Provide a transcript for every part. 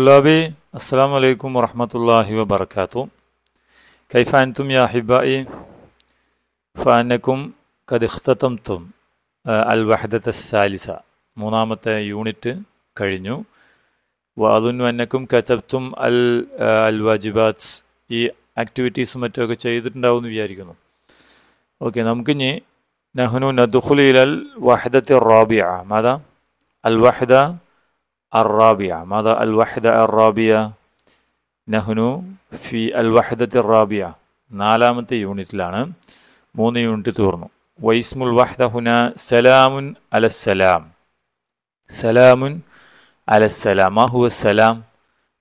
طلابي السلام عليكم ورحمة الله وبركاته كيف أنتم يا أحبائي فأنكم قد اختتمتم الوحدة الثالثة മൂന്നാമത്തെ യൂണിറ്റ് കഴിഞ്ഞു വാതുന്നു അന്നക്കും കതബ്തും അൽ അൽ വാജിബാത്സ് ഈ ആക്ടിവിറ്റീസും മറ്റുമൊക്കെ ചെയ്തിട്ടുണ്ടാവും എന്ന് വിചാരിക്കുന്നു ഓക്കെ നമുക്കിനി നഹ്നു നദുഖുലിൽ അൽ വഹദത്തി റാബിയ അൽ വഹദ الرابعة ماذا الوحدة الرابعة نحن في الوحدة الرابعة نعلم يونت لنا مون يونت تورنو واسم الوحدة هنا سلام على السلام سلام على السلام ما هو السلام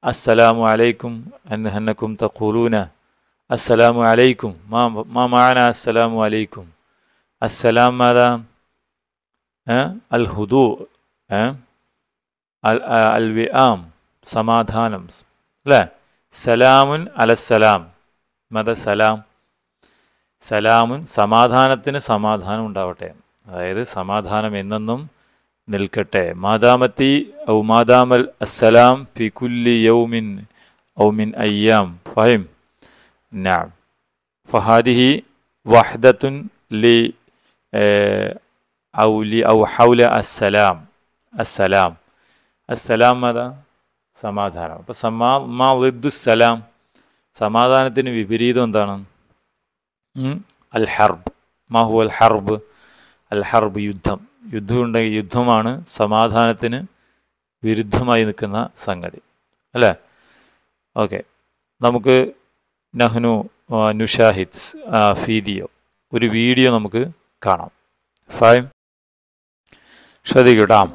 السلام عليكم أنكم تقولون السلام عليكم ما ما معنى السلام عليكم السلام ماذا أه؟ الهدوء أه؟ അൽ അൽ ആം സമാധാനം അല്ലേ സലാമുൻ അലസലാം മത സലാം സലാമുൻ സമാധാനത്തിന് സമാധാനം ഉണ്ടാവട്ടെ അതായത് സമാധാനം എന്നെന്നും നിൽക്കട്ടെ മാതാമത്തി ഔ മാതാമൽ അസ്സലാം ഫി കുല്ലി യൗമിൻ ഔ മിൻ അയ്യാം ഫഹിം നാം ഫഹാദിഹി വഹ്ദത്തുൻ ലി ഔ ലി ഔ ഹൗല അസ്സലാം അസ്സലാം അസ്സലാം അത സമാധാനം അപ്പോൾ സമാ മാ ഉദ്ദുസ്സലാം സമാധാനത്തിന് വിപരീതം എന്താണ് അൽ ഹർബ് മാഹു അൽ ഹർബ് അൽ ഹർബ് യുദ്ധം യുദ്ധമുണ്ടെങ്കിൽ യുദ്ധമാണ് സമാധാനത്തിന് വിരുദ്ധമായി നിൽക്കുന്ന സംഗതി അല്ലേ ഓക്കെ നമുക്ക് നഹ്നു നുഷാഹിദ്സ് ഫീദിയോ ഒരു വീഡിയോ നമുക്ക് കാണാം ഫൈം ശ്രദ്ധിക്കട്ടാം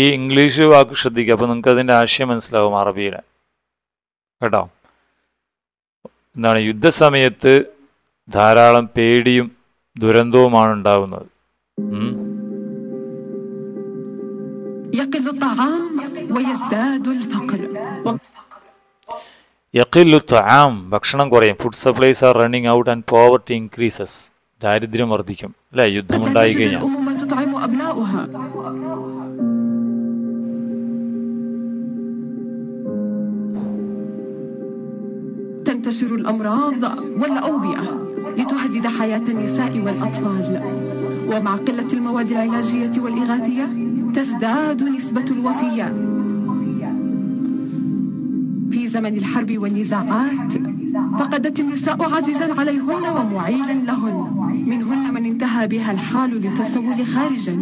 ഈ ഇംഗ്ലീഷ് വാക്ക് ശ്രദ്ധിക്കുക അപ്പോൾ നിങ്ങൾക്ക് അതിൻ്റെ ആശയം മനസ്സിലാവും അറബിയുടെ കേട്ടോ എന്താണ് യുദ്ധസമയത്ത് ധാരാളം പേടിയും ദുരന്തവുമാണ് ഉണ്ടാകുന്നത് യക്കില്ലു ഭക്ഷണം കുറയും food supplies are running out and poverty increases ദാരിദ്ര്യം വർദ്ധിക്കും അല്ലെ യുദ്ധമുണ്ടായി കഴിഞ്ഞാൽ الأمراض والأوبئة لتهدد حياة النساء والأطفال ومع قلة المواد العلاجية والإغاثية تزداد نسبة الوفيات في زمن الحرب والنزاعات فقدت النساء عزيزا عليهن ومعيلا لهن منهن من انتهى بها الحال للتسول خارجا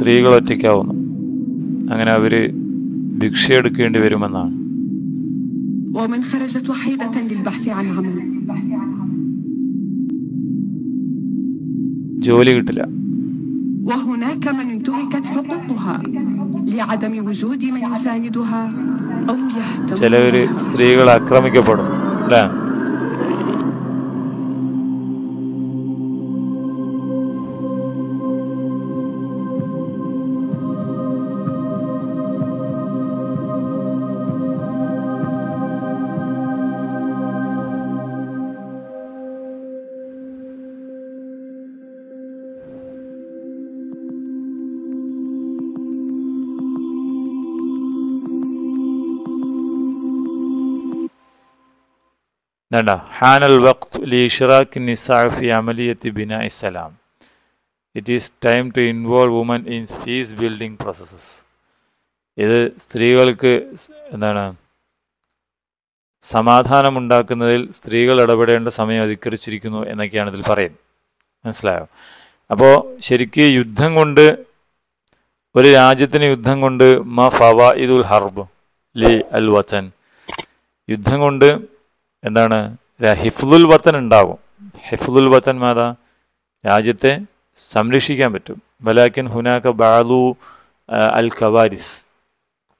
സ്ത്രീകൾ ഒറ്റയ്ക്കാവുന്നു അങ്ങനെ അവർ ഭിക്ഷയെടുക്കേണ്ടി വരുമെന്നാണ് ومن خرجت وحيدة للبحث عن عمل ജോലി കിട്ടില്ല وهناك من انتهكت حقوقها لعدم وجود من يساندها أو يهتم ചിലവര് സ്ത്രീകൾ ആക്രമിക്കപ്പെടും അല്ലേ എന്താ ഹാനൽ വഖ്ത് ലി ഇഷ്റാഖ് നിസാഫി അമലിയത്തി ബിന ഇസ്സലാം it is time to involve women in peace building processes ഇത് സ്ത്രീകൾക്ക് എന്താണ് സമാധാനമുണ്ടാക്കുന്നതിൽ സ്ത്രീകൾ ഇടപെടേണ്ട സമയം അധികരിച്ചിരിക്കുന്നു എന്നൊക്കെയാണ് ഇതിൽ പറയുന്നത് മനസ്സിലായോ അപ്പോൾ ശരിക്കും യുദ്ധം കൊണ്ട് ഒരു രാജ്യത്തിന് യുദ്ധം കൊണ്ട് മ ഫവ ഇദുൽ ഹർബ് ലി അൽ വച്ചൻ യുദ്ധം കൊണ്ട് എന്താണ് ഹിഫ്ലുൽ വത്തൻ ഉണ്ടാകും ഹിഫ്ലുൽ വത്തൻ മാതാ രാജ്യത്തെ സംരക്ഷിക്കാൻ പറ്റും വലാക്കിൻ ഹുനാക്ക ബാലു അൽ കവാരിസ്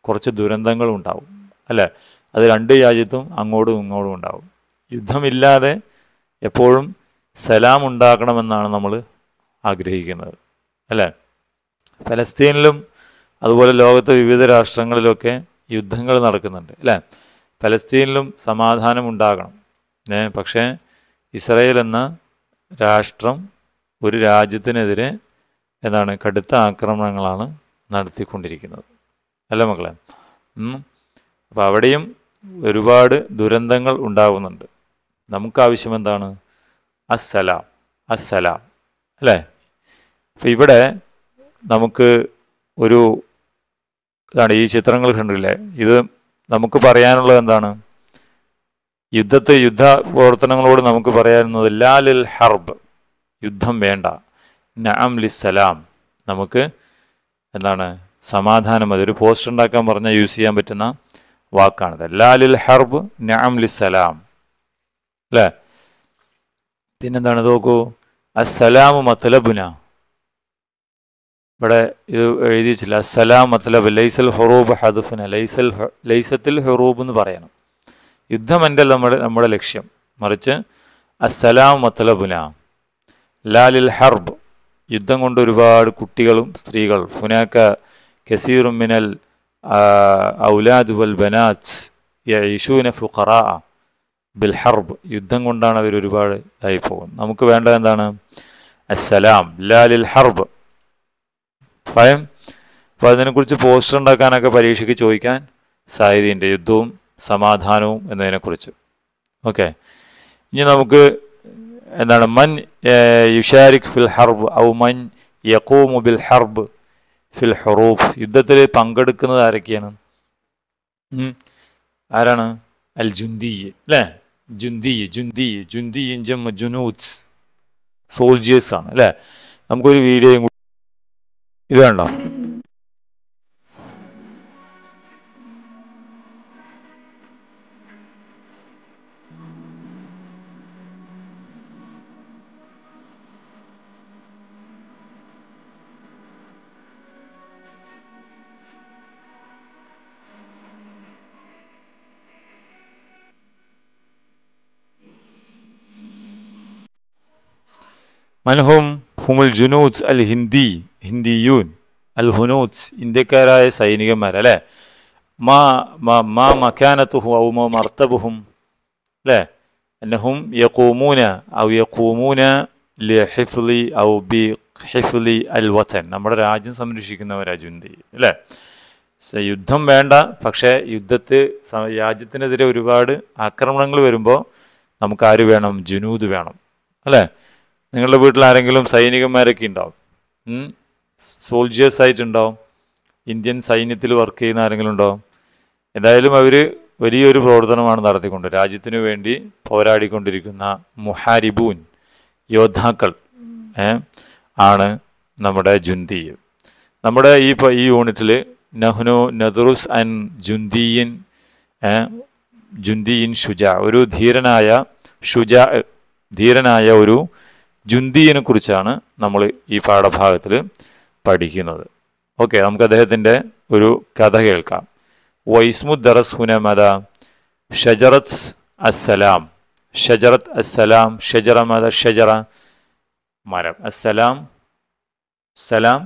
കുറച്ച് ദുരന്തങ്ങളും ഉണ്ടാവും അല്ലേ അത് രണ്ട് രാജ്യത്തും അങ്ങോട്ടും ഇങ്ങോട്ടും ഉണ്ടാവും യുദ്ധമില്ലാതെ എപ്പോഴും സലാം ഉണ്ടാക്കണമെന്നാണ് നമ്മൾ ആഗ്രഹിക്കുന്നത് അല്ലേ ഫലസ്തീനിലും അതുപോലെ ലോകത്തെ വിവിധ രാഷ്ട്രങ്ങളിലൊക്കെ യുദ്ധങ്ങൾ നടക്കുന്നുണ്ട് അല്ലേ പലസ്തീനിലും സമാധാനം ഉണ്ടാകണം പക്ഷേ ഇസ്രയേൽ എന്ന രാഷ്ട്രം ഒരു രാജ്യത്തിനെതിരെ എന്താണ് കടുത്ത ആക്രമണങ്ങളാണ് നടത്തിക്കൊണ്ടിരിക്കുന്നത് അല്ല മക്കളെ അപ്പോൾ അവിടെയും ഒരുപാട് ദുരന്തങ്ങൾ ഉണ്ടാകുന്നുണ്ട് നമുക്കാവശ്യം എന്താണ് അസ്സലാം അസ്സലാം അല്ലേ അപ്പോൾ ഇവിടെ നമുക്ക് ഒരു ഇതാണ് ഈ ചിത്രങ്ങൾ കണ്ടില്ലേ ഇത് നമുക്ക് പറയാനുള്ളത് എന്താണ് യുദ്ധത്തെ യുദ്ധ പ്രവർത്തനങ്ങളോട് നമുക്ക് പറയാനുള്ളത് ലാലിൽ ഹർബ് യുദ്ധം വേണ്ട നഅം ലി സലാം നമുക്ക് എന്താണ് സമാധാനം ഒരു പോസ്റ്റ് ഉണ്ടാക്കാൻ പറഞ്ഞാൽ യൂസ് ചെയ്യാൻ പറ്റുന്ന വാക്കാണത് ലാലിൽ ഹർബ് നഅം ലി സലാം അല്ലേ പിന്നെന്താണ് നോക്കൂ അസ്സലാമു മത്തലബുന ഇവിടെ ഇത് എഴുതി വെച്ചില്ല സലാം ലൈസൽ ഹൊറൂബ് ഹദുഫിന് ലൈസൽ ലൈസത്തിൽ ഹുറൂബ് എന്ന് പറയണം എൻ്റെ നമ്മുടെ നമ്മുടെ ലക്ഷ്യം മറിച്ച് അസലാം മത്തലബുന ലാലിൽ ഹർബ് യുദ്ധം കൊണ്ട് ഒരുപാട് കുട്ടികളും സ്ത്രീകൾ ഫുനാക്ക കസീറുമിനൽ ഔലാദ് വൽ ബനാത്ത് യഷൂന ഫുഖറ ബിൽ ഹർബ് യുദ്ധം കൊണ്ടാണ് അവർ ഒരുപാട് ഇതായി പോകുന്നത് നമുക്ക് വേണ്ടത് എന്താണ് അസ്സലാം ലാലിൽ ഹർബ് ഭയം അപ്പോൾ അതിനെക്കുറിച്ച് പോസ്റ്റർ ഉണ്ടാക്കാനൊക്കെ പരീക്ഷയ്ക്ക് ചോദിക്കാൻ സാധ്യതയുണ്ട് യുദ്ധവും സമാധാനവും എന്നതിനെക്കുറിച്ച് ഓക്കെ ഇനി നമുക്ക് എന്താണ് മൻ യുഷാരിഖ് ഫിൽ ഹർബ് ഔ മൻ യക്കൂമു ബിൽ ഹർബ് ഫിൽ ഹറൂഫ് യുദ്ധത്തിൽ പങ്കെടുക്കുന്നത് ആരൊക്കെയാണ് ആരാണ് അൽ ജുന്തി അല്ലേ ജുന്തി ജുന്തി ജുന്തി ജുനൂത്ത് സോൾജിയേഴ്സ് ആണ് അല്ലേ നമുക്കൊരു വീഡിയോയും ഇത് من هم؟ هم الجنود الهندي ഹിന്ദിയൂൻ അൽ ഹുനൂത്ത് ഇന്ത്യക്കാരായ സൈനികന്മാർ അല്ലേ മാ മാ മാ മഖാനത്തുഹു ഔ മോ മർത്തബുഹും അല്ലേ അന്നഹും യക്കൂമൂന ഔ യക്കൂമൂന ലി ഹിഫ്ലി ഔ ബി ഹിഫ്ലി അൽ വതൻ നമ്മുടെ രാജ്യം സംരക്ഷിക്കുന്നവരാ ജുന്തി അല്ലേ യുദ്ധം വേണ്ട പക്ഷേ യുദ്ധത്തിൽ രാജ്യത്തിനെതിരെ ഒരുപാട് ആക്രമണങ്ങൾ വരുമ്പോൾ നമുക്ക് ആര് വേണം ജുനൂദ് വേണം അല്ലേ നിങ്ങളുടെ വീട്ടിൽ ആരെങ്കിലും സൈനികന്മാരൊക്കെ ഉണ്ടാവും സോൾജിയേഴ്സ് ആയിട്ടുണ്ടാവും ഇന്ത്യൻ സൈന്യത്തിൽ വർക്ക് ചെയ്യുന്ന ആരെങ്കിലും ഉണ്ടാവും എന്തായാലും അവർ വലിയൊരു പ്രവർത്തനമാണ് നടത്തിക്കൊണ്ട് രാജ്യത്തിനു വേണ്ടി പോരാടിക്കൊണ്ടിരിക്കുന്ന മുഹാരിബൂൻ യോദ്ധാക്കൾ ആണ് നമ്മുടെ ജുന്തിയ് നമ്മുടെ ഈ ഈ യൂണിറ്റിൽ നഹ്നു നദറുസ് അൻ ജുന്തിയിൻ ജുന്തിയിൻ ഷുജ ഒരു ധീരനായ ഷുജ ധീരനായ ഒരു ജുന്തിയിനെ കുറിച്ചാണ് നമ്മൾ ഈ പാഠഭാഗത്തിൽ പഠിക്കുന്നത് ഓക്കെ നമുക്ക് അദ്ദേഹത്തിൻ്റെ ഒരു കഥ കേൾക്കാം വൈസ്മുദ്ദറസ് ഹുനമത ഷജറത്ത് അസ്സലാം ഷജറത്ത് അസ്സലാം ഷജറ മത ഷജറ മരം അസ്സലാം സലാം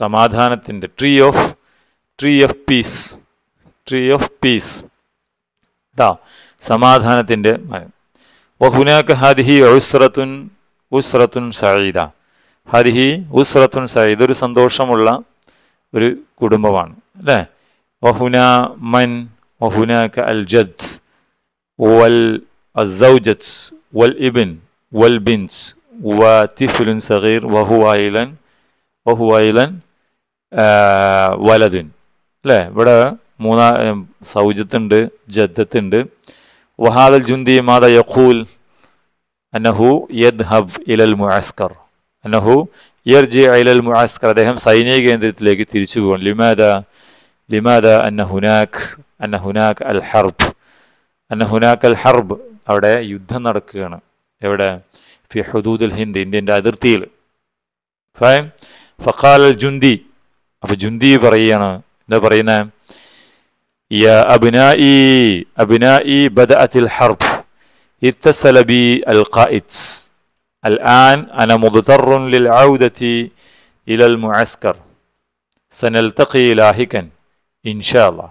സമാധാനത്തിൻ്റെ tree of tree of peace tree of peace ഡാ സമാധാനത്തിൻ്റെ മരം വഹുനാക്ക് ഹാദിഹി ഉസ്രത്തുൻ ഉസ്രത്തുൻ സഴീദ ഹരിഹി ഉസ്രത്തുൻ സായി ഇതൊരു സന്തോഷമുള്ള ഒരു കുടുംബമാണ് അല്ലേ വഹുന മൻ വഹുനാക്ക അൽ ജദ് വൽ അസൗജത്ത് വൽ ഇബിൻ വൽ ബിൻസ് വ തിഫുലുൻ സഹീർ വഹുവായിലൻ വഹുവായിലൻ വലതുൻ അല്ലേ ഇവിടെ മൂന്നാ സൗജത്തുണ്ട് ജദ്ദത്തുണ്ട് വഹാദൽ ജുന്തി മാത യഖൂൽ അനഹു യദ്ഹബ് ഇലൽ മുഅസ്കർ أنه يرجع إلى المعسكر دهم سيني جندت لقي تريشون لماذا لماذا أن هناك أن هناك الحرب أن هناك الحرب أوده يدهن أركنا أوده في حدود الهند إندين دادر تيل فاهم فقال الجندي فجندي برينا ده يا أبنائي أبنائي بدأت الحرب اتصل بي القائد الآن أنا مضطر للعودة إلى المعسكر سنلتقي لاحقا إن شاء الله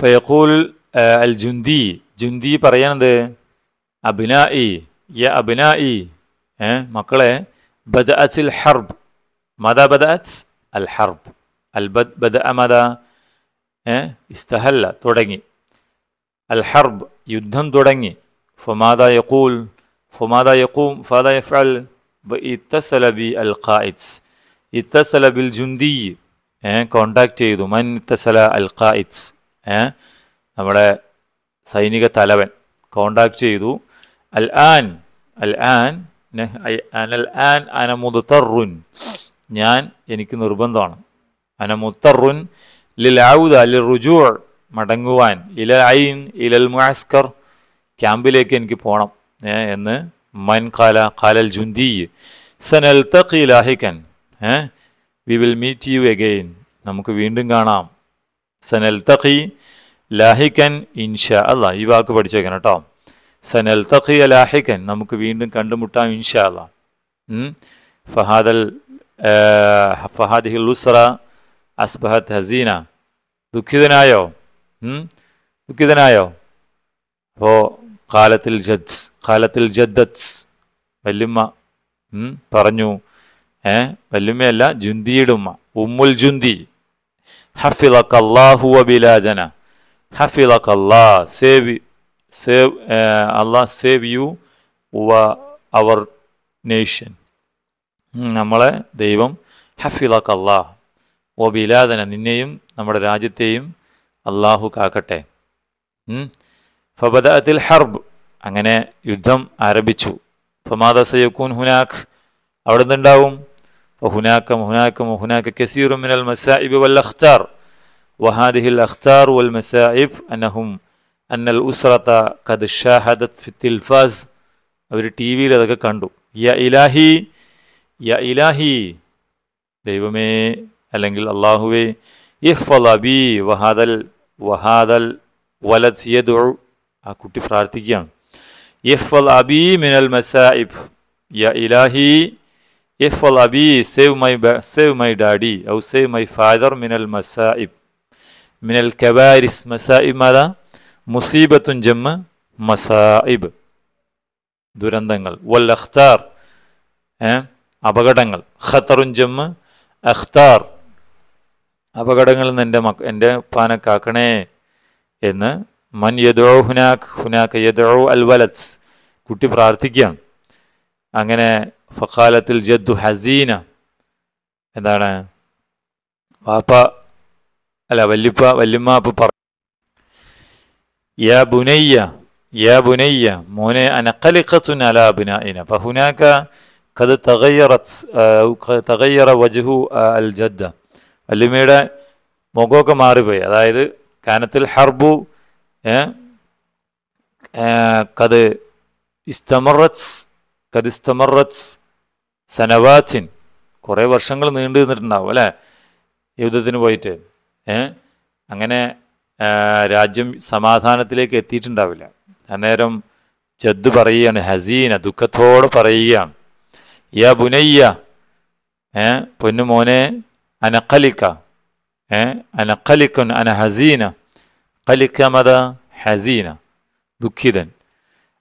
فيقول آه، الجندي جندي برياند أبنائي يا أبنائي مقلة بدأت الحرب ماذا بدأت؟ الحرب البد بدأ ماذا؟ استهل تودنجي الحرب يدهن تودنجي فماذا يقول؟ ഫൊമാദ യക്കൂം ഫാദ യഫ്അൽ ഇത്തസലബി അൽ ഖായിറ്റ്സ് ഇത്തസലബിൽ ജുന്തി കോണ്ടാക്ട് ചെയ്തു മൻ ഇത്തസല അൽ ഖായിറ്റ്സ് നമ്മുടെ സൈനിക തലവൻ കോണ്ടാക്ട് ചെയ്തു അൽ ആൻ അൽ ആൻ അനൽ ആൻ അനമുദറുൻ ഞാൻ എനിക്ക് നിർബന്ധമാണ് അനമുത്തറുൻ ലിൽ ഔദ ലിൽ റുജൂർ മടങ്ങുവാൻ ഇല ഐൻ ഇലൽ മുഅസ്കർ ക്യാമ്പിലേക്ക് എനിക്ക് പോകണം എന്ന് മൻ ഖാല ഖാലൽ ജുന്തി സനൽ തഖി ലാഹിക്കൻ we will meet you again നമുക്ക് വീണ്ടും കാണാം സനൽ തഖി ലാഹിക്കൻ ഇൻഷാ അല്ല ഈ വാക്ക് പഠിച്ചേക്കണം കേട്ടോ സനൽ തഖി ലാഹിക്കൻ നമുക്ക് വീണ്ടും കണ്ടുമുട്ടാം ഇൻഷാ അല്ല ഫഹാദൽ ഫഹാദിഹിൽ ഉസ്ര അസ്ബഹത് ഹസീന ദുഃഖിതനായോ ദുഃഖിതനായോ അപ്പോൾ കാലത്തിൽ ജദ്സ് കാലത്തിൽ ജദ്ദത്സ് വല്ലുമ്മ പറഞ്ഞു ഏ വല്ലുമ്മയല്ല ജുന്തിയുടെ ഉമ്മ ഉമ്മുൽ ജുന്തി ഹഫിലക്ക് അള്ളാഹു അബിലാജന ഹഫിലക്ക് അല്ലാ save save Allah save you our nation നമ്മളെ ദൈവം ഹഫിള കല്ലാ ഓ ബിലാദന നിന്നെയും നമ്മുടെ രാജ്യത്തെയും അള്ളാഹു കാക്കട്ടെ ഫബദ അതിൽ ഹർബ് അങ്ങനെ യുദ്ധം ആരംഭിച്ചു ഫമാദസയക്കൂൻ ഹുനാഖ് അവിടെ നിന്നുണ്ടാവും ഹുനാക്ക ഹുനാക്ക ഹുനാക്ക കസീറു മിനൽ മസാഇബ് വൽ അഖ്താർ വഹാദിഹിൽ അഖ്താർ വൽ മസാഇബ് അനഹും അന്നൽ ഉസ്രത കദ് ഷാഹദത് ഫിത്തിൽഫാസ് അവർ ടി വിയിൽ അതൊക്കെ കണ്ടു യ ഇലാഹി യ ഇലാഹി ദൈവമേ അല്ലെങ്കിൽ അള്ളാഹുവേ ഇഫ് അബി വഹാദൽ വഹാദൽ വലത് യദ് ആ കുട്ടി പ്രാർത്ഥിക്കുകയാണ് എഫ് അൽ അബി മിനൽ മസാഇബ് യ ഇലാഹി എഫ് അൽ അബി save my save my daddy ഔ സേവ് മൈ ഫാദർ മിനൽ മസാഇബ് മിനൽ കബാരിസ് മസാഇബ് മാതാ മുസീബത്തുൻ ജമ്മ മസാഇബ് ദുരന്തങ്ങൾ വൽ അഖ്താർ അപകടങ്ങൾ ഖത്തറുൻ ജമ്മ അഖ്താർ അപകടങ്ങളിൽ നിന്ന് എൻ്റെ മക്ക എൻ്റെ പാനക്കാക്കണേ എന്ന് من يدعو هناك هناك يدعو الولد كتب برارتيكيا أنا فقالت الجد حزينة أنا بابا ألا وليبا وليما ببر يا بني يا بني مونة أنا قلقة على أبنائنا فهناك قد تغيرت قد تغير وجه الجد اللي ميرا موغوكا ماربي هذا كانت الحرب കത് ഇസ്തമറത്ത് കത് ഇസ്തമറത്ത് സനവാത്തിൻ കുറേ വർഷങ്ങൾ നീണ്ടു നിന്നിട്ടുണ്ടാവും അല്ലേ യുദ്ധത്തിന് പോയിട്ട് അങ്ങനെ രാജ്യം സമാധാനത്തിലേക്ക് എത്തിയിട്ടുണ്ടാവില്ല അന്നേരം ജദ് പറയുകയാണ് ഹസീന ദുഃഖത്തോടെ പറയുകയാണ് യ ബുനയ്യ ഏ പൊന്നു മോനെ അനക്കലിക്ക ഏ അനക്കലിക്കുൻ അന ഹസീന കലിക്കമത ഹസീന ദുഃഖിതൻ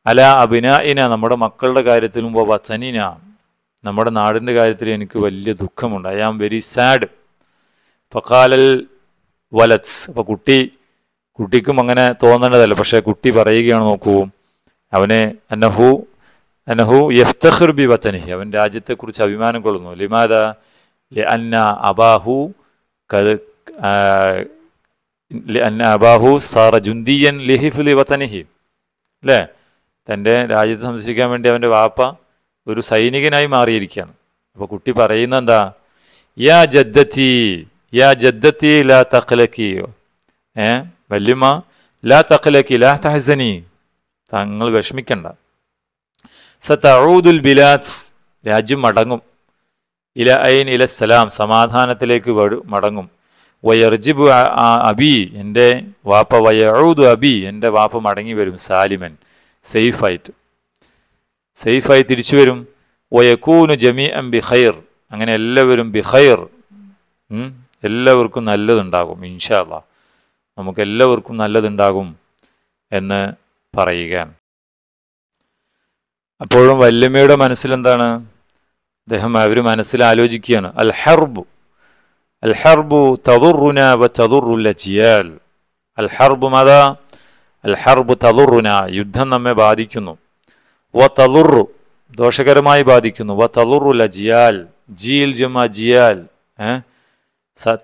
അല അഭിനായിന നമ്മുടെ മക്കളുടെ കാര്യത്തിലും വസനീന നമ്മുടെ നാടിൻ്റെ കാര്യത്തിൽ എനിക്ക് വലിയ ദുഃഖമുണ്ട് ഐ ആം വെരി സാഡ് ഫക്കാലൽ വലത്സ് അപ്പോൾ കുട്ടി കുട്ടിക്കും അങ്ങനെ തോന്നേണ്ടതല്ല പക്ഷേ കുട്ടി പറയുകയാണ് നോക്കൂ അവനെ അനഹു അനഹു യഫ്തഹുർ ബി വത്തനിഹി അവൻ രാജ്യത്തെക്കുറിച്ച് അഭിമാനം കൊള്ളുന്നു ലിമാദ ലി അന്ന അബാഹു കത് അബാഹു സാറ ജുന്തിയൻ ലിഹിഫുലി വത്തനിഹി അല്ലേ തൻ്റെ രാജ്യത്ത് സംരക്ഷിക്കാൻ വേണ്ടി അവൻ്റെ വാപ്പ ഒരു സൈനികനായി മാറിയിരിക്കുകയാണ് അപ്പോൾ കുട്ടി പറയുന്ന എന്താ യാ ജദ്ദത്തി യാ ജദ്ദത്തി ലാ തഖലക്കി ഏ വല്യമ്മ ലാ തഖലക്കി ലാ തഹസനി തങ്ങൾ വിഷമിക്കണ്ട സതഊദുൽ ബിലാസ് രാജ്യം മടങ്ങും ഇല ഐൻ ഇല സലാം സമാധാനത്തിലേക്ക് മടങ്ങും വയർജിബു അബി എൻ്റെ വാപ്പ വയഊദു അബി എൻ്റെ വാപ്പ മടങ്ങി വരും സാലിമൻ സേഫായിട്ട് സേഫായി തിരിച്ചു വരും വയക്കൂനു ജമി എം ബിഹൈർ അങ്ങനെ എല്ലാവരും ബിഹൈർ എല്ലാവർക്കും നല്ലതുണ്ടാകും ഇൻഷാല്ല നമുക്ക് എല്ലാവർക്കും നല്ലതുണ്ടാകും എന്ന് പറയുക അപ്പോഴും വല്യമ്മയുടെ മനസ്സിലെന്താണ് അദ്ദേഹം അവർ മനസ്സിൽ ആലോചിക്കുകയാണ് അൽ ഹെർബ് الحرب تضرنا وتضر الأجيال الحرب ماذا؟ الحرب تضرنا يدهن ما باديكنو وتضر ദോഷകരമായി ബാധിക്കുന്നു വ തളുറുല ജിയാൽ ജീൽ ജുമ ജിയാൽ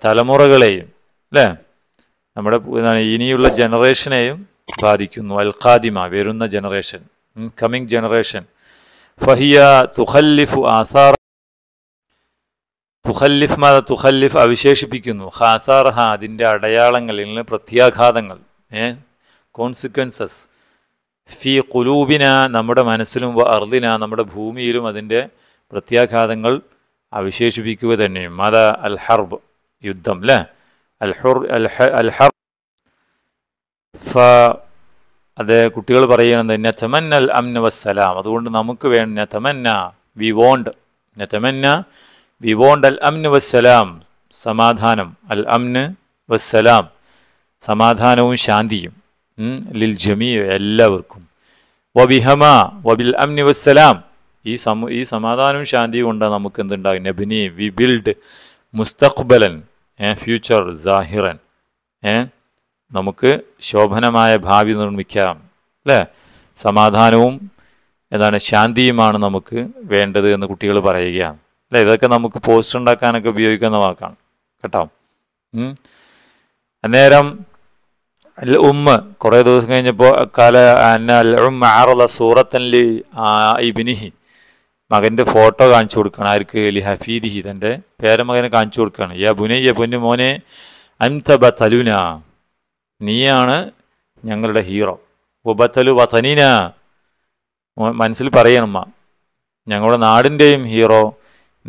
തലമുറകളെയും അല്ലേ നമ്മുടെ ഇനിയുള്ള ജനറേഷനെയും ബാധിക്കുന്നു അൽ ഖാദിമ വരുന്ന ജനറേഷൻ കമ്മിങ് ജനറേഷൻ ഫഹിയ തുഖല്ലിഫു ആസാർ തുഖല്ലിഫ് മാത തുഖല്ലിഫ് അവിശേഷിപ്പിക്കുന്നു ഹാസാർഹ അതിൻ്റെ അടയാളങ്ങളിൽ നിന്ന് പ്രത്യാഘാതങ്ങൾ ഏ കോൺസിക്വൻസസ് ഫി കുലൂബിന നമ്മുടെ മനസ്സിലും അർദിന നമ്മുടെ ഭൂമിയിലും അതിൻ്റെ പ്രത്യാഘാതങ്ങൾ അവിശേഷിപ്പിക്കുക തന്നെയും മത അൽഹർബ് യുദ്ധം അല്ലേ അൽഹുർ അൽഹ അൽഹർ ഫ അത് കുട്ടികൾ പറയുന്നത് നെഥമന്ന അൽ അംന വസ്സലാം അതുകൊണ്ട് നമുക്ക് വേണ്ട നെഥമന്ന വി വോണ്ട് നെത്തമന്ന വി വോണ്ട് അൽ അംന് വസ്സലാം സമാധാനം അൽ അംന് വസ്സലാം സമാധാനവും ശാന്തിയും ലിൽ ജമിയ എല്ലാവർക്കും വബിഹമ വബിൽ അംനി വസ്സലാം ഈ സമ ഈ സമാധാനവും ശാന്തിയും കൊണ്ട് നമുക്ക് എന്തുണ്ടാകും നബിനി വി ബിൽഡ് മുസ്തഖ്ബലൻ ഏ ഫ്യൂച്ചർ ജാഹിറൻ ഏ നമുക്ക് ശോഭനമായ ഭാവി നിർമ്മിക്കാം അല്ലേ സമാധാനവും എന്താണ് ശാന്തിയുമാണ് നമുക്ക് വേണ്ടത് എന്ന് കുട്ടികൾ പറയുകയാണ് അല്ലേ ഇതൊക്കെ നമുക്ക് പോസ്റ്റ് ഉണ്ടാക്കാനൊക്കെ ഉപയോഗിക്കുന്ന വാക്കാണ് കേട്ടോ അന്നേരം അൽ ഉമ്മ കുറേ ദിവസം കഴിഞ്ഞപ്പോൾ കാല അന്ന സൂറത്തല്ലി ഇബിനിഹി മകൻ്റെ ഫോട്ടോ കാണിച്ചു കൊടുക്കുകയാണ് ആർക്ക് ലി ഹഫീദിഹി തൻ്റെ പേരമകനെ കാണിച്ചു കൊടുക്കുകയാണ് യാ ബുനെ യ പൊന്നു മോനെ അൻത ബത്തലുന നീയാണ് ഞങ്ങളുടെ ഹീറോ ഉബത്തലു വതനീന മനസ്സിൽ പറയണമ്മ ഞങ്ങളുടെ നാടിൻ്റെയും ഹീറോ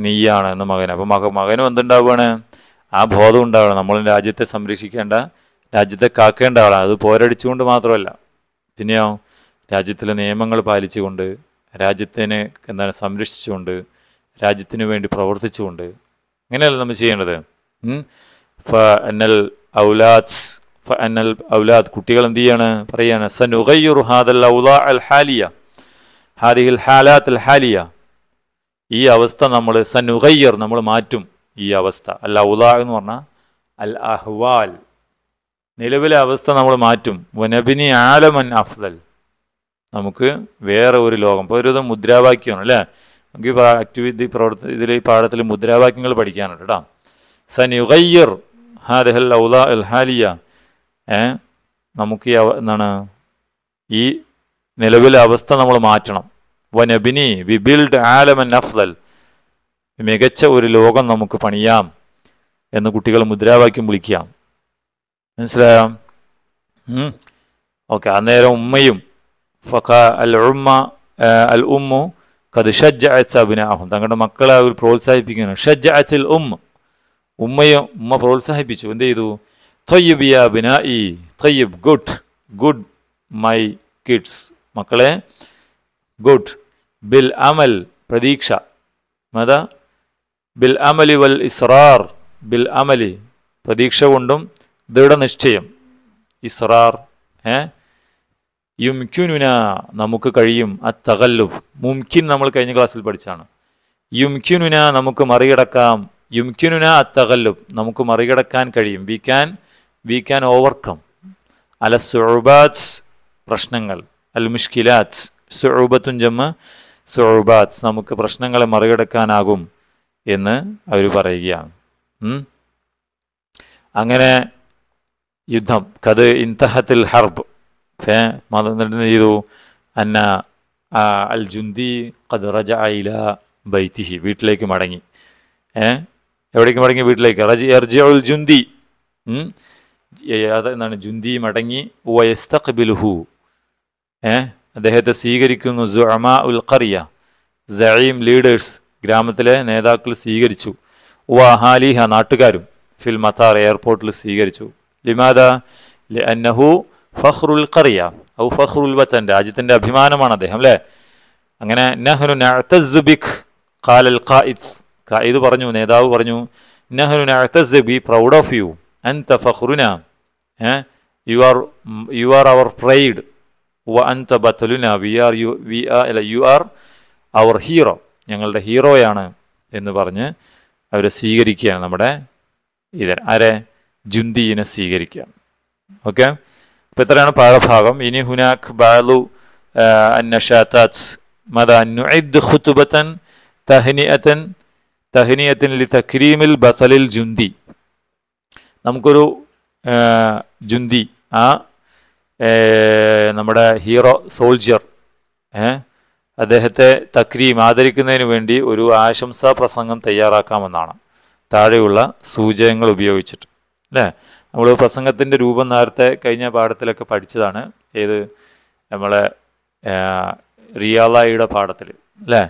നീയാണ് എന്ന മകൻ അപ്പോൾ മക മകനും എന്തുണ്ടാവുകയാണ് ആ ബോധം ഉണ്ടാവണം നമ്മൾ രാജ്യത്തെ സംരക്ഷിക്കേണ്ട രാജ്യത്തെ കാക്കേണ്ട ആളാണ് അത് പോരടിച്ചുകൊണ്ട് മാത്രമല്ല പിന്നെയോ രാജ്യത്തിലെ നിയമങ്ങൾ പാലിച്ചുകൊണ്ട് രാജ്യത്തിനെ എന്താണ് സംരക്ഷിച്ചുകൊണ്ട് രാജ്യത്തിന് വേണ്ടി പ്രവർത്തിച്ചുകൊണ്ട് അങ്ങനെയല്ല നമ്മൾ ചെയ്യേണ്ടത് ഫ അന്നൽ ഔലാദ്സ് ഫ അന്നൽ ഔലാദ് കുട്ടികൾ എന്ത് ചെയ്യാണ് പറയാണ് സൻ ഉഹയ്യുർ ഹാദൽ ഔലാ അൽ ഹാലിയ ഹാദിഹിൽ ഹാലാത്ത് അൽ ഹാലിയ ഈ അവസ്ഥ നമ്മൾ സനുഹയ്യർ നമ്മൾ മാറ്റും ഈ അവസ്ഥ അല്ല ഉദാ എന്ന് പറഞ്ഞാൽ അൽ അഹ്വാൽ നിലവിലെ അവസ്ഥ നമ്മൾ മാറ്റും വനബിനി ആലമൻ അഫ്ദൽ നമുക്ക് വേറെ ഒരു ലോകം ഇപ്പോൾ ഒരു മുദ്രാവാക്യമാണ് അല്ലേ നമുക്ക് ആക്ടിവിറ്റി പ്രവർത്തി ഇതിൽ ഈ പാഠത്തിൽ മുദ്രാവാക്യങ്ങൾ പഠിക്കാനുണ്ട് കേട്ടോ സനുഹയ്യർ ഹാദഹൽ ഔദാ അൽ ഹാലിയ നമുക്ക് ഈ എന്താണ് ഈ നിലവിലെ അവസ്ഥ നമ്മൾ മാറ്റണം വനബിനി വി ബിൽഡ് ആലമൻ അഫ്ദൽ മികച്ച ഒരു ലോകം നമുക്ക് പണിയാം എന്ന് കുട്ടികൾ മുദ്രാവാക്യം വിളിക്കാം മനസ്സിലായാം ഓക്കെ അന്നേരം ഉമ്മയും ഫഖ അൽ ഉമ്മ അൽ ഉമ്മു കത് ഷജ്ജ അബ്നാഹും തങ്ങളുടെ മക്കളെ അവർ പ്രോത്സാഹിപ്പിക്കുന്നു ഷജ്ജ അൽ ഉമ്മ ഉമ്മയും ഉമ്മ പ്രോത്സാഹിപ്പിച്ചു എന്ത് ചെയ്തു തൊയ്യബ് യാ ബിന തൊയ്യബ് ഗുഡ് ഗുഡ് മൈ കിഡ്സ് മക്കളെ ഗുഡ് ബിൽ അമൽ പ്രതീക്ഷ മത ബിൽ അമലി വൽ ഇസ്രാർ ബിൽ അമലി പ്രതീക്ഷ കൊണ്ടും ദൃഢനിശ്ചയം ഇസ്രാർ ഏ യുംക്യുനുന നമുക്ക് കഴിയും അ തകല്ലു മുംകിൻ നമ്മൾ കഴിഞ്ഞ ക്ലാസ്സിൽ പഠിച്ചാണ് യുംക്യുനുന നമുക്ക് മറികടക്കാം യുംക്യുനുന അ തകല്ലു നമുക്ക് മറികടക്കാൻ കഴിയും we can we can overcome അല സുബാറ്റ്സ് പ്രശ്നങ്ങൾ അൽ മുഷ്കിലാറ്റ്സ് സുബത്തും ജമ്മ സുഹബാത്ത് നമുക്ക് പ്രശ്നങ്ങളെ മറികടക്കാനാകും എന്ന് അവർ പറയുകയാണ് അങ്ങനെ യുദ്ധം കത് ഇൻതഹത്തിൽ ഹർബ് ഫേ എന്നിട്ട് ചെയ്തു അന്ന അൽ ജുന്തി കത് റജ ഇല ബൈത്തിഹി വീട്ടിലേക്ക് മടങ്ങി ഏ എവിടേക്ക് മടങ്ങി വീട്ടിലേക്ക് റജ എർജുൽ ജുന്തി എന്താണ് ജുന്തി മടങ്ങി ബിൽഹു ഏ അദ്ദേഹത്തെ സ്വീകരിക്കുന്നു ജുഅമാ ഉൽ ഖറിയ സയീം ലീഡേഴ്സ് ഗ്രാമത്തിലെ നേതാക്കൾ സ്വീകരിച്ചു വഹാലിഹ നാട്ടുകാരും ഫിൽ മത്താർ എയർപോർട്ടിൽ സ്വീകരിച്ചു ലിമാദ അന്നഹു ഫഹ്റുൽ ഖറിയ ഔ ഫഹ്റുൽ വച്ചൻ രാജ്യത്തിൻ്റെ അഭിമാനമാണ് അദ്ദേഹം അല്ലേ അങ്ങനെ നഹ്നു നഅ്തസ്ബിഖ് ഖാലൽ ഖായിദ് ഖായിദ് പറഞ്ഞു നേതാവ് പറഞ്ഞു നഹ്നു നഅ്തസ്ബി പ്രൗഡ് ഓഫ് യു അൻത ഫഹ്റുന you are you are our pride വ അൻത ബത്തലുന we are you we are അല്ല യു ആർ അവർ ഹീറോ ഞങ്ങളുടെ ഹീറോയാണ് എന്ന് പറഞ്ഞ് അവരെ സ്വീകരിക്കുകയാണ് നമ്മുടെ ഇതൻ ആരെ ജുന്തിയിനെ സ്വീകരിക്കുക ഓക്കെ അപ്പോൾ ഇത്രയാണ് പാഠഭാഗം ഇനി ഹുനാഖ് ബാലു അന്നഷാത്താത്ത് മത നുഇദ് ഖുതുബത്തൻ തഹ്നിയത്തൻ തഹ്നിയത്തിൻ ലി തക്രീമിൽ ബത്തലിൽ ജുന്തി നമുക്കൊരു ജുന്തി ആ നമ്മുടെ ഹീറോ സോൾജിയർ അദ്ദേഹത്തെ തക്രീം ആദരിക്കുന്നതിന് വേണ്ടി ഒരു ആശംസാ പ്രസംഗം തയ്യാറാക്കാമെന്നാണ് താഴെയുള്ള സൂചകങ്ങൾ ഉപയോഗിച്ചിട്ട് അല്ലേ നമ്മൾ പ്രസംഗത്തിൻ്റെ രൂപം നേരത്തെ കഴിഞ്ഞ പാഠത്തിലൊക്കെ പഠിച്ചതാണ് ഏത് നമ്മളെ റിയാലായിയുടെ പാഠത്തിൽ അല്ലേ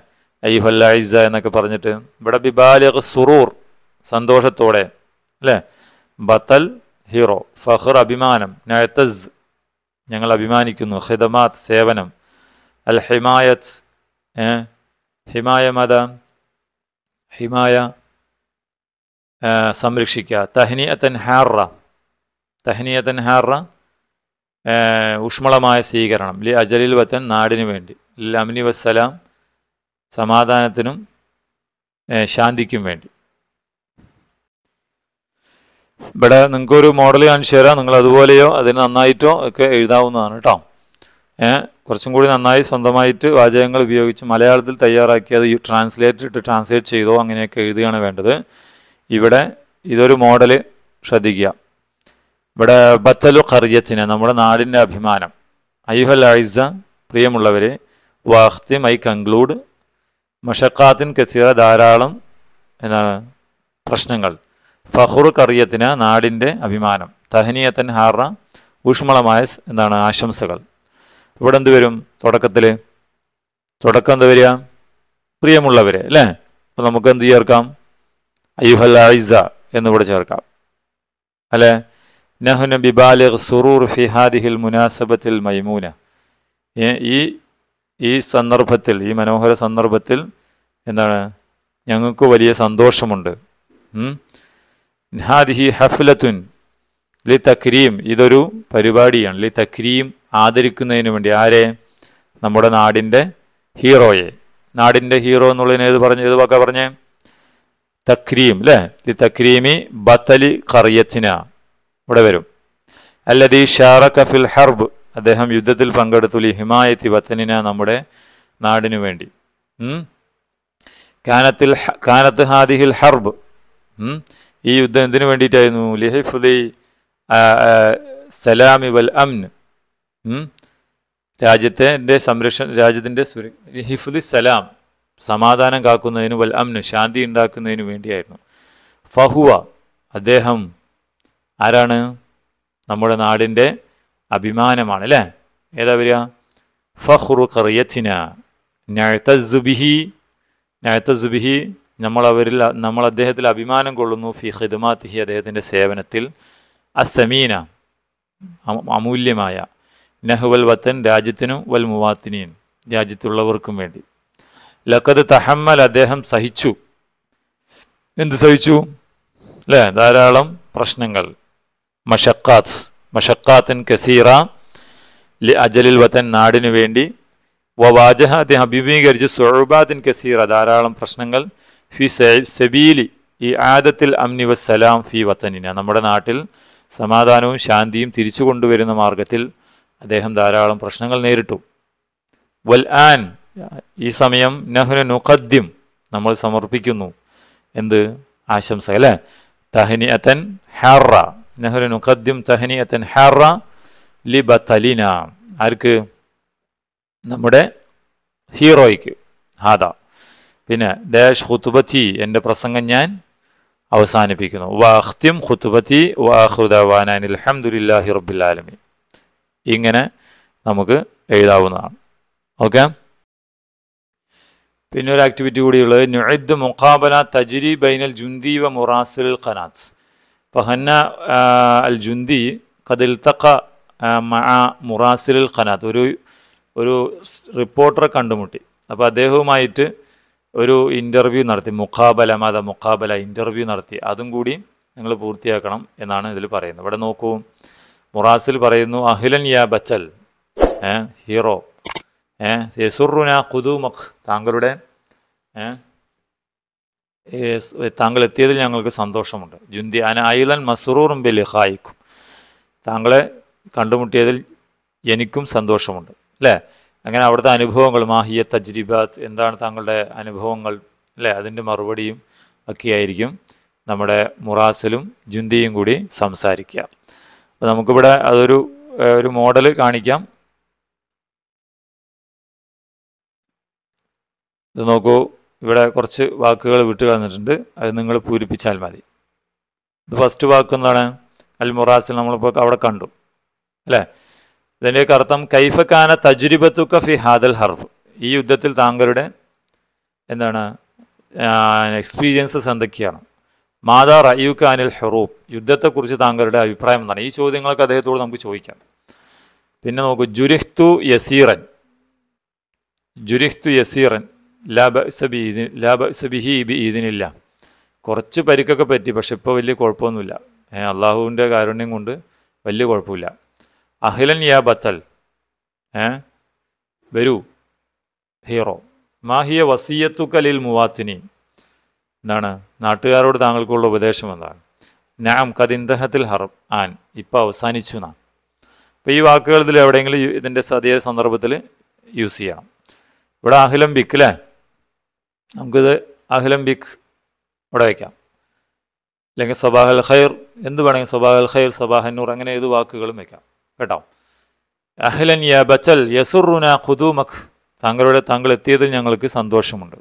ഐഹൊല്ലായിസ എന്നൊക്കെ പറഞ്ഞിട്ട് ഇവിടെ ബിബാലിഖ് സുറൂർ സന്തോഷത്തോടെ അല്ലേ ബത്തൽ ഹീറോ ഫഹർ അഭിമാനം നഴത്തസ് ഞങ്ങൾ അഭിമാനിക്കുന്നു ഹിദമാത് സേവനം അൽ ഹിമായത് ഹിമായ മത ഹിമായ സംരക്ഷിക്കുക തഹ്നിയത്തൻ ഹാർറ തഹ്നിയത്തൻ ഹാർറ ഊഷ്മളമായ സ്വീകരണം ലി അജലിൽ വത്തൻ നാടിനു വേണ്ടി ലിൽ അമിനി വസ്സലാം സമാധാനത്തിനും ശാന്തിക്കും വേണ്ടി ഇവിടെ നിങ്ങൾക്കൊരു മോഡൽ കാണിച്ചു തരാം നിങ്ങൾ അതുപോലെയോ അതിന് നന്നായിട്ടോ ഒക്കെ എഴുതാവുന്നതാണ് കേട്ടോ ഏഹ് കുറച്ചും കൂടി നന്നായി സ്വന്തമായിട്ട് വാചകങ്ങൾ ഉപയോഗിച്ച് മലയാളത്തിൽ തയ്യാറാക്കി അത് ട്രാൻസ്ലേറ്റ് ഇട്ട് ട്രാൻസ്ലേറ്റ് ചെയ്തോ അങ്ങനെയൊക്കെ എഴുതുകയാണ് വേണ്ടത് ഇവിടെ ഇതൊരു മോഡൽ ശ്രദ്ധിക്കുക ഇവിടെ ബത്തലു കറിയത്തിന് നമ്മുടെ നാടിൻ്റെ അഭിമാനം ഐഹൽ ഐസ പ്രിയമുള്ളവരെ വാഹ്തി ഐ കൺക്ലൂഡ് മഷക്കാത്തിൻ കസീറ ധാരാളം എന്നാണ് പ്രശ്നങ്ങൾ ഫഹ്റു കറിയത്തിന് നാടിൻ്റെ അഭിമാനം തഹനിയത്തൻ ഹാറ ഊഷ്മളമായ എന്താണ് ആശംസകൾ ഇവിടെ എന്ത് വരും തുടക്കത്തിൽ തുടക്കം എന്താ വരിക പ്രിയമുള്ളവരെ അല്ലേ അപ്പോൾ നമുക്ക് എന്ത് ചേർക്കാം അയ്യുഹൽ ഐസ എന്നിവിടെ ചേർക്കാം അല്ലേ നഹുന ബിബാലിഖ് സുറൂർ ഫിഹാദിഹിൽ മുനാസബത്തിൽ മൈമൂന ഈ ഈ സന്ദർഭത്തിൽ ഈ മനോഹര സന്ദർഭത്തിൽ എന്താണ് ഞങ്ങൾക്ക് വലിയ സന്തോഷമുണ്ട് ഹാദിഹി ഹഫ്ലത്തുൻ ലി തക്രീം ഇതൊരു പരിപാടിയാണ് ലി തക്രീം ആദരിക്കുന്നതിന് വേണ്ടി ആരെ നമ്മുടെ നാടിൻ്റെ ഹീറോയെ നാടിൻ്റെ ഹീറോ എന്നുള്ളതിന് ഏത് പറഞ്ഞു ഏത് വാക്കാ പറഞ്ഞേ തക്രീം അല്ലേ ലി തക്രീമി ബത്തലി കറിയച്ചിന ഇവിടെ വരും അല്ലതീ ഷാറഖ ഫിൽ ഹർബ് അദ്ദേഹം യുദ്ധത്തിൽ പങ്കെടുത്തു ലി ഹിമായത്തി വത്തനിന നമ്മുടെ നാടിനു വേണ്ടി കാനത്തിൽ കാനത്ത് ഹാദിഹിൽ ഹർബ് ഈ യുദ്ധം എന്തിനു വേണ്ടിയിട്ടായിരുന്നു ലിഹിഫുദി സലാമി വൽ അംന് രാജ്യത്തിൻ്റെ സംരക്ഷണം രാജ്യത്തിൻ്റെ സുര സലാം സമാധാനം കാക്കുന്നതിന് വൽ അംന് ശാന്തി ഉണ്ടാക്കുന്നതിന് വേണ്ടിയായിരുന്നു ഫഹുവ അദ്ദേഹം ആരാണ് നമ്മുടെ നാടിൻ്റെ അഭിമാനമാണ് അല്ലേ ഏതാ വരിക ഫഹ്റു കറിയത്തിന നഴത്തസുബിഹി നഴത്തസുബിഹി നമ്മൾ അവരിൽ നമ്മൾ അദ്ദേഹത്തിൽ അഭിമാനം കൊള്ളുന്നു ഫി ഹിദ്മാത്തിഹി അദ്ദേഹത്തിൻ്റെ സേവനത്തിൽ അസമീന അമൂല്യമായ നെഹുവൽ വത്തൻ രാജ്യത്തിനും വൽ മുവാത്തിനിയും രാജ്യത്തുള്ളവർക്കും വേണ്ടി ലക്കത് തഹമ്മൽ അദ്ദേഹം സഹിച്ചു എന്ത് സഹിച്ചു അല്ലേ ധാരാളം പ്രശ്നങ്ങൾ മഷക്കാത്ത് മഷക്കാത്തൻ കസീറ ലി അജലിൽ വത്തൻ നാടിനു വേണ്ടി വവാജഹ അദ്ദേഹം അഭിമുഖീകരിച്ചു സൊഴബാദിൻ കസീറ ധാരാളം പ്രശ്നങ്ങൾ ഫി സെബീലി ഈ ആദത്തിൽ അംനി വസ്സലാം ഫി വത്തനിന നമ്മുടെ നാട്ടിൽ സമാധാനവും ശാന്തിയും തിരിച്ചു കൊണ്ടുവരുന്ന മാർഗത്തിൽ അദ്ദേഹം ധാരാളം പ്രശ്നങ്ങൾ നേരിട്ടു വൽ ആൻ ഈ സമയം നഹ്നു നുഖദ്യം നമ്മൾ സമർപ്പിക്കുന്നു എന്ത് ആശംസ അല്ലേ തഹനി അത്തൻ ഹാറ നെഹ്റു നുഖദ്യം തഹനി അത്തൻ ഹാറ ലി ബത്തലിന ആർക്ക് നമ്മുടെ ഹീറോയ്ക്ക് ഹാദ പിന്നെ ഡാഷ് ഹുത്തുബത്തി എൻ്റെ പ്രസംഗം ഞാൻ അവസാനിപ്പിക്കുന്നു വാഹ്തിം ഹുത്തുബത്തി വാഹുദാൻ അലഹമുല്ലാഹി റബ്ബിലാലമി ഇങ്ങനെ നമുക്ക് എഴുതാവുന്നതാണ് ഓക്കെ പിന്നെ ഒരു ആക്ടിവിറ്റി കൂടിയുള്ളത് നുഇദ് മുഖാബല തജിരി ബൈനൽ ജുന്തി വ മുറാസിൽ ഖനാത്ത് ഫഹന്ന അൽ ജുന്തി കതിൽ തക്ക മ മുറാസിൽ ഖനാത്ത് ഒരു ഒരു റിപ്പോർട്ടറെ കണ്ടുമുട്ടി അപ്പോൾ അദ്ദേഹവുമായിട്ട് ഒരു ഇൻ്റർവ്യൂ നടത്തി മുഖാബല മത മുഖാബല ഇൻ്റർവ്യൂ നടത്തി അതും കൂടി നിങ്ങൾ പൂർത്തിയാക്കണം എന്നാണ് ഇതിൽ പറയുന്നത് ഇവിടെ നോക്കൂ മുറാസിൽ പറയുന്നു അഹിലൻ യാ ബച്ചൽ ഹീറോ ഏ കുതു മഖ് താങ്കളുടെ താങ്കൾ എത്തിയതിൽ ഞങ്ങൾക്ക് സന്തോഷമുണ്ട് ജുന്തി അന അയിലൻ മസുറൂറും ബലി ഹായിക്കും താങ്കളെ കണ്ടുമുട്ടിയതിൽ എനിക്കും സന്തോഷമുണ്ട് അല്ലേ അങ്ങനെ അവിടുത്തെ അനുഭവങ്ങൾ മാഹിയ തജ്രിബാത്ത് എന്താണ് താങ്കളുടെ അനുഭവങ്ങൾ അല്ലേ അതിൻ്റെ മറുപടിയും ഒക്കെയായിരിക്കും നമ്മുടെ മുറാസലും ജുന്തിയും കൂടി സംസാരിക്കുക അപ്പോൾ നമുക്കിവിടെ അതൊരു ഒരു മോഡൽ കാണിക്കാം ഇത് നോക്കൂ ഇവിടെ കുറച്ച് വാക്കുകൾ വിട്ടു കളഞ്ഞിട്ടുണ്ട് അത് നിങ്ങൾ പൂരിപ്പിച്ചാൽ മതി ഇത് ഫസ്റ്റ് വാക്ക് എന്താണ് അൽ മുറാസിൽ നമ്മളിപ്പോൾ അവിടെ കണ്ടു അല്ലേ ഇതിൻ്റെയൊക്കെ അർത്ഥം കൈഫക്കാന തജുരിബത്തുക്ക ഫി ഹാദൽ ഹർബ് ഈ യുദ്ധത്തിൽ താങ്കളുടെ എന്താണ് എക്സ്പീരിയൻസസ് എന്തൊക്കെയാണ് മാതാ റയൂക്ക അനിൽ ഹെറൂബ് യുദ്ധത്തെക്കുറിച്ച് താങ്കളുടെ അഭിപ്രായം എന്താണ് ഈ ചോദ്യങ്ങളൊക്കെ അദ്ദേഹത്തോട് നമുക്ക് ചോദിക്കാം പിന്നെ നോക്കൂ ജുരിഹ്തു യസീറൻ ജുരിഹ്തു യസീറൻ ലാബി ലാബിഹി ബി ഈദിനില്ല കുറച്ച് പരിക്കൊക്കെ പറ്റി പക്ഷെ ഇപ്പോൾ വലിയ കുഴപ്പമൊന്നുമില്ല അള്ളാഹുവിൻ്റെ കാരുണ്യം കൊണ്ട് വലിയ കുഴപ്പമില്ല അഹിലൻ യാ ബത്തൽ ഏ വരൂ ഹീറോ മാഹിയ വസീയത്തുക്കലിൽ മുവാത്തിനി എന്താണ് നാട്ടുകാരോട് താങ്കൾക്കുള്ള ഉപദേശം എന്താണ് നാം കദിന്തഹത്തിൽ ഹർ ആൻ ഇപ്പോൾ അവസാനിച്ചു നാം അപ്പോൾ ഈ വാക്കുകൾ ഇതിൽ എവിടെയെങ്കിലും ഇതിൻ്റെ സതിയ സന്ദർഭത്തിൽ യൂസ് ചെയ്യണം ഇവിടെ അഹിലം ബിക്ക് അല്ലേ നമുക്കിത് അഹിലം ബിക്ക് ഇവിടെ വയ്ക്കാം അല്ലെങ്കിൽ സബാഹൽ ഖൈർ എന്ത് വേണമെങ്കിൽ സബാഹൽ ഖൈർ സബാഹന്നൂർ അങ്ങനെ ഏത് വാക്കുകളും വയ്ക്കാം കേട്ടോ അഹ്ലൻ യ ബച്ചൽ യസുറുന ഖുദൂമഖ് താങ്കളുടെ താങ്കൾ എത്തിയതിൽ ഞങ്ങൾക്ക് സന്തോഷമുണ്ട്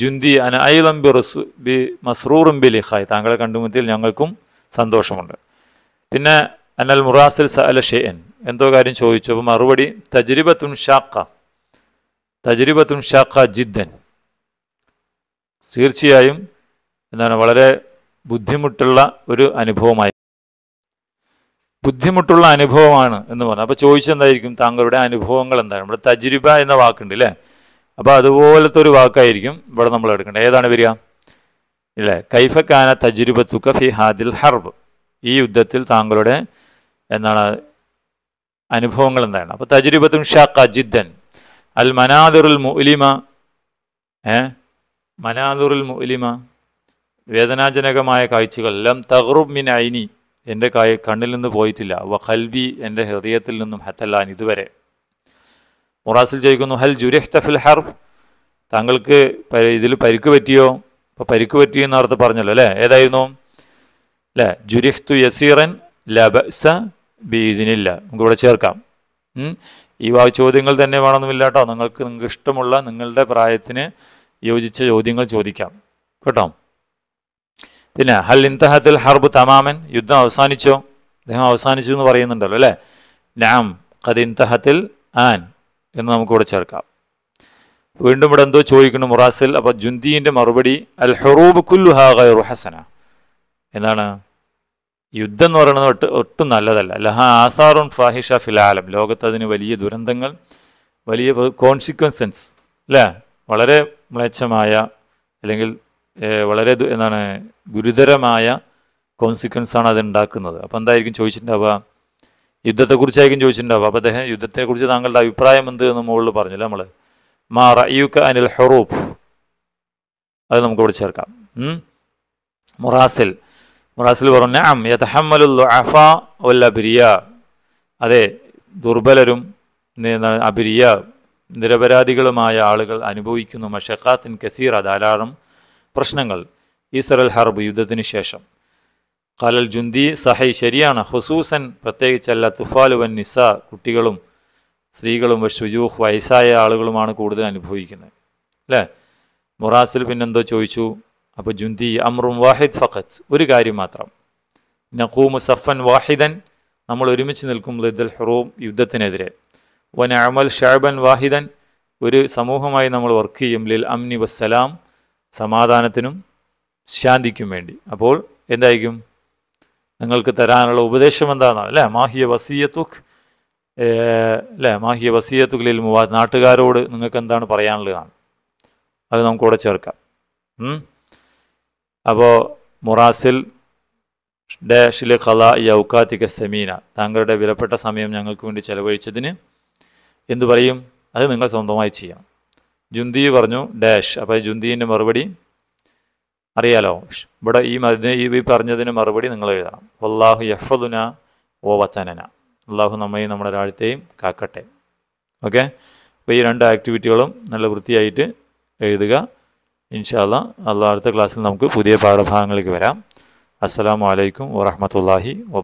ജുന്തി അന ഐലം ബി റസു ബി മസ്രൂറും ബി ലിഹായ് താങ്കളെ കണ്ടുമുട്ടിയിൽ ഞങ്ങൾക്കും സന്തോഷമുണ്ട് പിന്നെ അനൽ മുറാസിൽ സ അല എന്തോ കാര്യം ചോദിച്ചു അപ്പോൾ മറുപടി തജരിബത്തുൻ ഷാഖ തജരിബത്തുൻ ഷാഖ ജിദ്ദൻ തീർച്ചയായും എന്താണ് വളരെ ബുദ്ധിമുട്ടുള്ള ഒരു അനുഭവമായി ബുദ്ധിമുട്ടുള്ള അനുഭവമാണ് എന്ന് പറഞ്ഞു അപ്പോൾ ചോദിച്ചെന്തായിരിക്കും താങ്കളുടെ അനുഭവങ്ങൾ എന്താണ് നമ്മുടെ തജുരിബ എന്ന വാക്കുണ്ട് അല്ലേ അപ്പോൾ അതുപോലത്തെ ഒരു വാക്കായിരിക്കും ഇവിടെ നമ്മൾ എടുക്കേണ്ടത് ഏതാണ് വരിക ഇല്ലേ കൈഫക്കാന തജുരിബ തുക ഫി ഹാദിൽ ഹർബ് ഈ യുദ്ധത്തിൽ താങ്കളുടെ എന്താണ് അനുഭവങ്ങൾ എന്താണ് അപ്പോൾ തജുരിബത്തും ഷാഖ ജിദ്ദൻ അൽ മനാദുറുൽ മുലിമ ഏ മനാദുറുൽ മുലിമ വേദനാജനകമായ കാഴ്ചകൾ ലം തഹ്റുബ് മിൻ ഐനി എൻ്റെ കായ് കണ്ണിൽ നിന്ന് പോയിട്ടില്ല വ ഹൽബി എൻ്റെ ഹൃദയത്തിൽ നിന്നും ഹത്തല്ലാൻ ഇതുവരെ മുറാസിൽ ചോദിക്കുന്നു ഹൽ ജുരഹ് ഫിൽ ഹർബ് താങ്കൾക്ക് ഇതിൽ പരിക്ക് പറ്റിയോ അപ്പോൾ പരിക്ക് പറ്റിയോ എന്ന് അർത്ഥം പറഞ്ഞല്ലോ അല്ലേ ഏതായിരുന്നു അല്ലേ ജുരിഹ്തു യസീറൻ ലബസ ബീജിനില്ല ഇവിടെ ചേർക്കാം ഈ വാ ചോദ്യങ്ങൾ തന്നെ വേണമെന്നില്ല കേട്ടോ നിങ്ങൾക്ക് നിങ്ങൾക്ക് ഇഷ്ടമുള്ള നിങ്ങളുടെ പ്രായത്തിന് യോജിച്ച ചോദ്യങ്ങൾ ചോദിക്കാം കേട്ടോ പിന്നെ ഹൽ ഇന്തഹത്തുൽ ഹർബ് തമാമൻ യുദ്ധം അവസാനിച്ചോ അദ്ദേഹം അവസാനിച്ചു എന്ന് പറയുന്നുണ്ടല്ലോ അല്ലേ നാം കത് ഇന്തഹത്തിൽ ആൻ എന്ന് നമുക്കിവിടെ ചേർക്കാം വീണ്ടും ഇവിടെ എന്തോ ചോദിക്കുന്നു മുറാസിൽ അപ്പോൾ ജുന്തിൻ്റെ മറുപടി അൽ ഹെറൂബ് കുല്ലു ഹാഗു ഹസന എന്താണ് യുദ്ധം എന്ന് പറയുന്നത് ഒട്ടും നല്ലതല്ല ലഹ ആസാറുൻ ഫാഹിഷ ഫിലാലം ലോകത്ത് അതിന് വലിയ ദുരന്തങ്ങൾ വലിയ കോൺസിക്വൻസൻസ് അല്ലേ വളരെ മ്ലേച്ഛമായ അല്ലെങ്കിൽ വളരെ എന്താണ് ഗുരുതരമായ കോൺസിക്വൻസാണ് അത് ഉണ്ടാക്കുന്നത് അപ്പോൾ എന്തായിരിക്കും ചോദിച്ചിട്ടുണ്ടാവുക യുദ്ധത്തെക്കുറിച്ചായിരിക്കും ചോദിച്ചിട്ടുണ്ടാവുക അപ്പോൾ അദ്ദേഹം യുദ്ധത്തെക്കുറിച്ച് താങ്കളുടെ അഭിപ്രായം എന്ത് എന്ന് മുകളിൽ പറഞ്ഞില്ല നമ്മൾ മാ റയൂക്ക അനിൽ ഹെറൂഫ് അത് ഇവിടെ ചേർക്കാം മുറാസിൽ മുറാസിൽ പറഞ്ഞു അതെ ദുർബലരും അബിരിയ നിരപരാധികളുമായ ആളുകൾ അനുഭവിക്കുന്നു മഷക്കാത്തിൻ കസീറ ധാരാളം പ്രശ്നങ്ങൾ ഈസറൽ ഹർബ് യുദ്ധത്തിന് ശേഷം കലൽ ജുന്തി സഹൈ ശരിയാണ് ഹുസൂസൻ പ്രത്യേകിച്ചല്ല വൻ നിസ കുട്ടികളും സ്ത്രീകളും ഷുജൂഹ് വയസ്സായ ആളുകളുമാണ് കൂടുതൽ അനുഭവിക്കുന്നത് അല്ലേ മുറാസിൽ പിന്നെന്തോ ചോദിച്ചു അപ്പോൾ ജുന്തി അമ്രും വാഹിദ് ഫഖത്ത് ഒരു കാര്യം മാത്രം നഖൂമു സഫൻ വാഹിദൻ നമ്മൾ ഒരുമിച്ച് നിൽക്കും ലിദ്ദൽ ഹുറൂം യുദ്ധത്തിനെതിരെ വൻ അമൽ ഷാബൻ വാഹിദൻ ഒരു സമൂഹമായി നമ്മൾ വർക്ക് ചെയ്യും ലിൽ അംനി വസ്സലാം സമാധാനത്തിനും ശാന്തിക്കും വേണ്ടി അപ്പോൾ എന്തായിരിക്കും നിങ്ങൾക്ക് തരാനുള്ള ഉപദേശം എന്താണ് അല്ലേ മാഹിയ വസീയത്തുഖ് അല്ലേ മാഹിയ വസീയത്തുഖ്ലിൽ മുവാ നാട്ടുകാരോട് നിങ്ങൾക്ക് എന്താണ് പറയാനുള്ളതാണ് അത് നമുക്കൂടെ ചേർക്കാം അപ്പോൾ മൊറാസിൽ ഡാഷിലെ ഖല യൗക്കാത്തിക സെമീന താങ്കളുടെ വിലപ്പെട്ട സമയം ഞങ്ങൾക്ക് വേണ്ടി ചെലവഴിച്ചതിന് എന്തു പറയും അത് നിങ്ങൾ സ്വന്തമായി ചെയ്യണം ജുന്തി പറഞ്ഞു ഡാഷ് അപ്പോൾ ജുന്തിൻ്റെ മറുപടി അറിയാലോ ഇവിടെ ഈ മരുന്ന് ഈ പറഞ്ഞതിന് മറുപടി നിങ്ങൾ എഴുതണം വല്ലാഹു യഫദുന ഓ വത്തനന അള്ളാഹു നമ്മയും നമ്മുടെ രാജ്യത്തെയും കാക്കട്ടെ ഓക്കെ അപ്പോൾ ഈ രണ്ട് ആക്ടിവിറ്റികളും നല്ല വൃത്തിയായിട്ട് എഴുതുക ഇൻഷാല്ല അള്ളാഹ് അടുത്ത ക്ലാസ്സിൽ നമുക്ക് പുതിയ പാഠഭാഗങ്ങളിലേക്ക് വരാം അസ്സാം വലൈക്കും വാഹമത്തല്ലാഹി